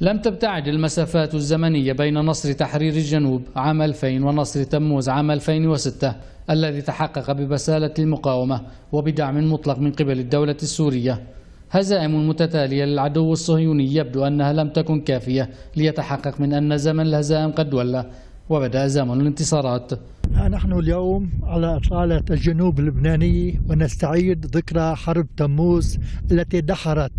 لم تبتعد المسافات الزمنية بين نصر تحرير الجنوب عام 2000 ونصر تموز عام 2006 الذي تحقق ببسالة المقاومة وبدعم مطلق من قبل الدولة السورية هزائم متتالية للعدو الصهيوني يبدو أنها لم تكن كافية ليتحقق من أن زمن الهزائم قد ولى وبدأ زمن الانتصارات نحن اليوم على إطلالة الجنوب اللبناني ونستعيد ذكرى حرب تموز التي دحرت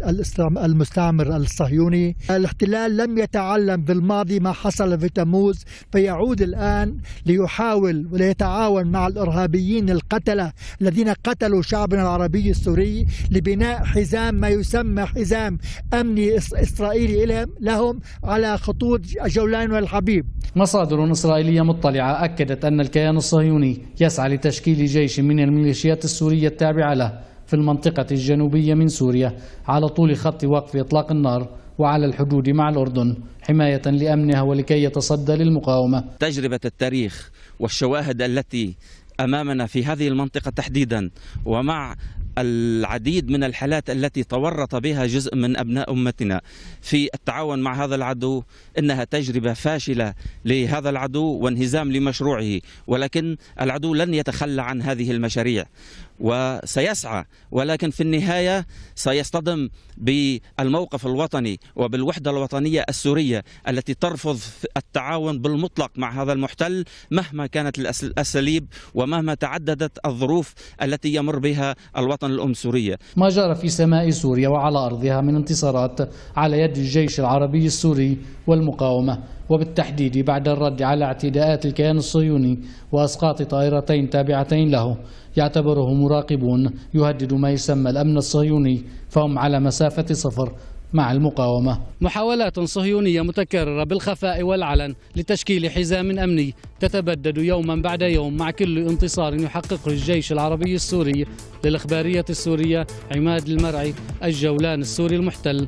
المستعمر الصهيوني الاحتلال لم يتعلم بالماضي ما حصل في تموز فيعود الآن ليحاول وليتعاون مع الإرهابيين القتلة الذين قتلوا شعبنا العربي السوري لبناء حزام ما يسمى حزام أمني إسرائيلي لهم على خطوط جولان والحبيب مصادر إسرائيلية مطلعة أكدت أن الكيان الصهيوني يسعى لتشكيل جيش من الميليشيات السورية التابعة له في المنطقة الجنوبية من سوريا على طول خط وقف إطلاق النار وعلى الحدود مع الأردن حماية لأمنها ولكي يتصدى للمقاومة تجربة التاريخ والشواهد التي أمامنا في هذه المنطقة تحديدا ومع العديد من الحالات التي تورط بها جزء من ابناء امتنا في التعاون مع هذا العدو انها تجربه فاشله لهذا العدو وانهزام لمشروعه ولكن العدو لن يتخلى عن هذه المشاريع وسيسعى ولكن في النهايه سيصطدم بالموقف الوطني وبالوحده الوطنيه السوريه التي ترفض التعاون بالمطلق مع هذا المحتل مهما كانت الاساليب ومهما تعددت الظروف التي يمر بها الوطن الوطن الأم سوريا ما جرى في سماء سوريا وعلى أرضها من انتصارات على يد الجيش العربي السوري والمقاومة وبالتحديد بعد الرد على اعتداءات الكيان الصهيوني واسقاط طائرتين تابعتين له يعتبره مراقبون يهدد ما يسمى الامن الصهيوني فهم على مسافه صفر مع المقاومة محاولات صهيونية متكررة بالخفاء والعلن لتشكيل حزام أمني تتبدد يوما بعد يوم مع كل انتصار يحققه الجيش العربي السوري للإخبارية السورية عماد المرعي الجولان السوري المحتل